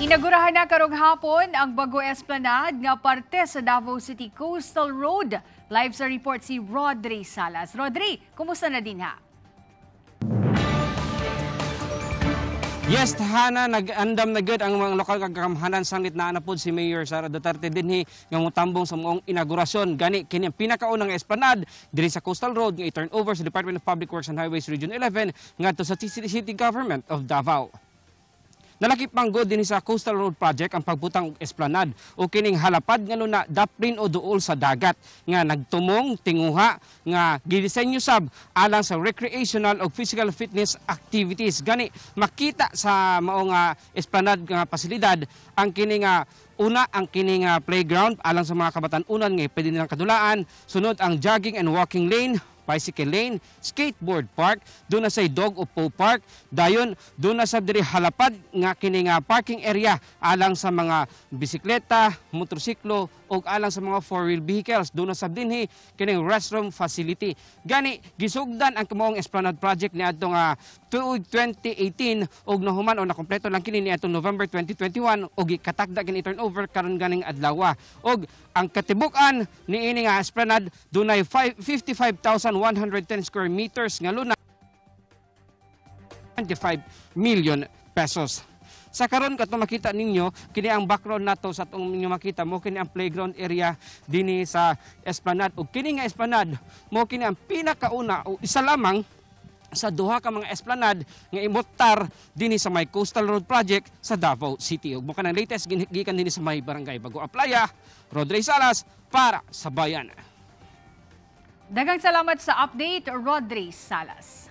Inagurahan na karong hapon ang Bago Esplanade nga parte sa Davao City Coastal Road. Live sa report si Rodri Salas. Rodri, kumusta na din ha? Yes, Hana, nag-andam na gud ang mga lokal kag kamhanan sanglit na anapod si Mayor Sara Duterte dinhi nga mutambong sa moong inaugurasyon gani kini ang pinakaunang esplanade diri sa Coastal Road nga i-turn over sa Department of Public Works and Highways Region 11 ngadto sa City Government of Davao. Nalakip mang god din sa Coastal Road Project ang pagbutang esplanad o kining halapad nga luna daprin o duol sa dagat nga nagtumong tinguha nga gidisenyo sab alang sa recreational o physical fitness activities. Gani makita sa mao nga esplanad nga pasilidad ang kining una ang kining playground alang sa mga kabataan unan nga pwede nilang kadulaan, sunod ang jogging and walking lane, Bicycle Lane, Skateboard Park, doon na sa Dog of Poe Park, dayon doon na sa diri halapad nga kini nga parking area alang sa mga bisikleta, motorsiklo, ug alang sa mga four-wheel vehicles. Doon sa dinhi kining restroom facility. Gani, gisugdan ang kamong Esplanade Project ni atong uh, ah, 2018 ug nahuman o nakompleto lang kini ni atong November 2021 ug katagda kini turnover karon ganing adlawa. Ug ang katibukan ni ini nga Esplanade dunay 55,110 square meters nga luna 25 million pesos. Sa karon kadto makita ninyo kini ang background nato sa atong ninyo makita mo kini ang playground area dinhi sa Esplanade ug kini nga Esplanade mo kini ang pinakauna o isa lamang sa duha ka mga esplanade nga imbotar dinhi sa may Coastal Road Project sa Davao City ug mo kanang latest gikan dinhi sa may barangay Bago Aplaya Rodrey Salas para sa bayan Daghang salamat sa update Rodrey Salas